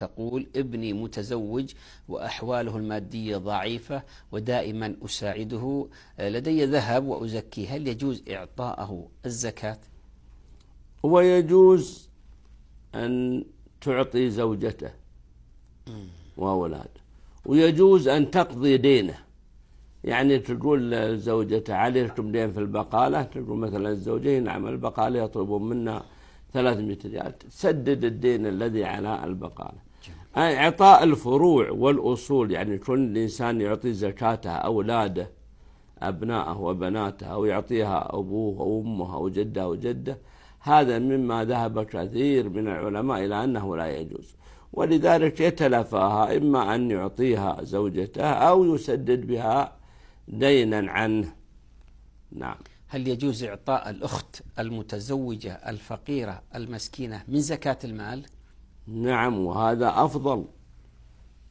تقول ابني متزوج وأحواله المادية ضعيفة ودائما أساعده آه، لدي ذهب وأزكيه هل يجوز إعطاءه الزكاة؟ ويجوز أن تعطي زوجته وأولاده ويجوز أن تقضي دينه يعني تقول لزوجته عليكم دين في البقالة تقول مثلا الزوجين نعم البقالة يطلبون منا 300 ريال تسدد الدين الذي على البقالة يعني إعطاء الفروع والأصول يعني كل الإنسان يعطي زكاته أولاده أبنائه وبناته أو يعطيها أبوه وأمه أو جده أو جده هذا مما ذهب كثير من العلماء إلى أنه لا يجوز ولذلك يتلفاها إما أن يعطيها زوجته أو يسدد بها دينا عنه نعم هل يجوز إعطاء الأخت المتزوجة الفقيرة المسكينة من زكاة المال؟ نعم وهذا أفضل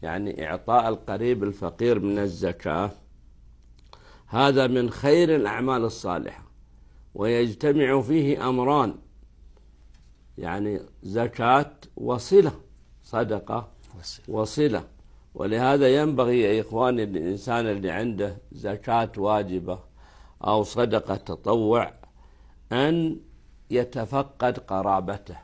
يعني إعطاء القريب الفقير من الزكاة هذا من خير الأعمال الصالحة ويجتمع فيه أمران يعني زكاة وصلة صدقة وصلة ولهذا ينبغي يا إخواني الإنسان اللي عنده زكاة واجبة أو صدقة تطوع أن يتفقد قرابته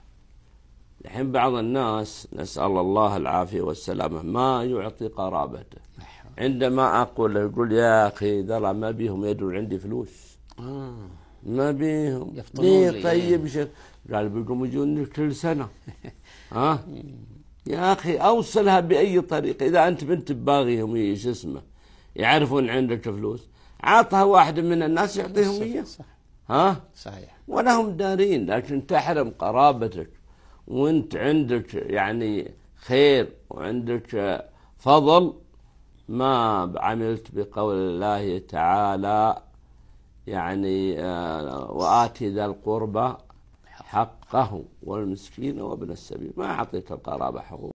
الحين بعض الناس نسأل الله العافية والسلامة ما يعطي قرابته عندما أقول يقول يا أخي ترى ما بيهم يدرون عندي فلوس آه. ما بيهم ليه طيب شيء قال بيقوم يجوني كل سنة ها يا أخي أوصلها بأي طريقة إذا أنت بنت باغيهم إيه، شو اسمه يعرفون عندك فلوس عطها واحد من الناس يعطيهم إياه ها صحيح ولهم دارين لكن تحرم قرابتك وانت عندك يعني خير وعندك فضل ما عملت بقول الله تعالى يعني آه، وآتي ذا القربى حقه والمسكين وابن السبيل ما أعطيت القرابة حقوق